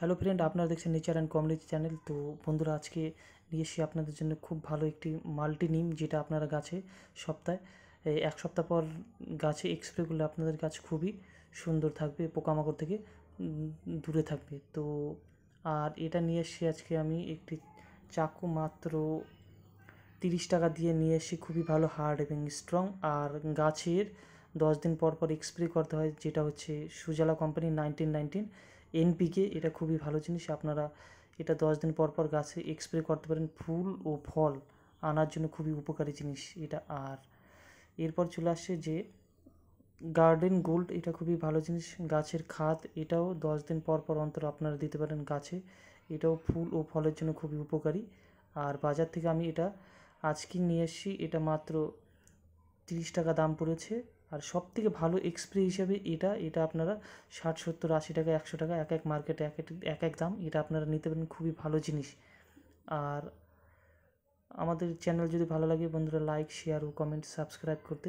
hello friend আপনারা দেখছেন nature and কমরেজ channel তো বন্ধুরা আজকে নিয়ে এসে আপনাদের জন্য খুব ভালো একটি মাল্টি নিম যেটা আপনারা গাছে সপ্তাহে এক সপ্তাহ পর গাছে এক্সপ্রে করলে আপনাদের গাছ খুবই সুন্দর থাকবে পোকামাকড় থেকে দূরে থাকবে তো আর এটা নিয়ে এসে আজকে আমি একটি চাকু মাত্র তিরিশ টাকা দিয়ে নিয়ে এসে খুবই ভালো হার্ড এবং স্ট্রং আর গাছের দশ দিন পর পর এক্সপ্রে করতে হয় যেটা হচ্ছে Sujala company nineteen nineteen NPK এটা খুবই ভালো জিনিস আপনারা এটা দশ দিন পর পর গাছে এক্সপ্রে করতে পারেন ফুল ও ফল আনার জন্য খুবই উপকারী জিনিস এটা আর এরপর চলে আসছে যে গার্ডেন গোল্ড এটা খুবই ভালো জিনিস গাছের খাদ এটাও দশ দিন পর পর অন্তর আপনারা দিতে পারেন গাছে এটাও ফুল ও ফলের জন্য খুবই উপকারী আর বাজার থেকে আমি এটা আজকে নিয়ে এসেছি এটা মাত্র তিরিশ টাকা দাম পড়েছে আর সব থেকে ভালো এক্সপ্রে হিসাবে এটা এটা আপনারা ষাট সত্তর আশি টাকা একশো টাকা এক এক মার্কেটে এক এক এক দাম এটা আপনারা নিতে পারেন খুবই ভালো জিনিস আর আমাদের চ্যানেল যদি ভালো লাগে বন্ধুরা লাইক শেয়ার ও কমেন্ট সাবস্ক্রাইব করতে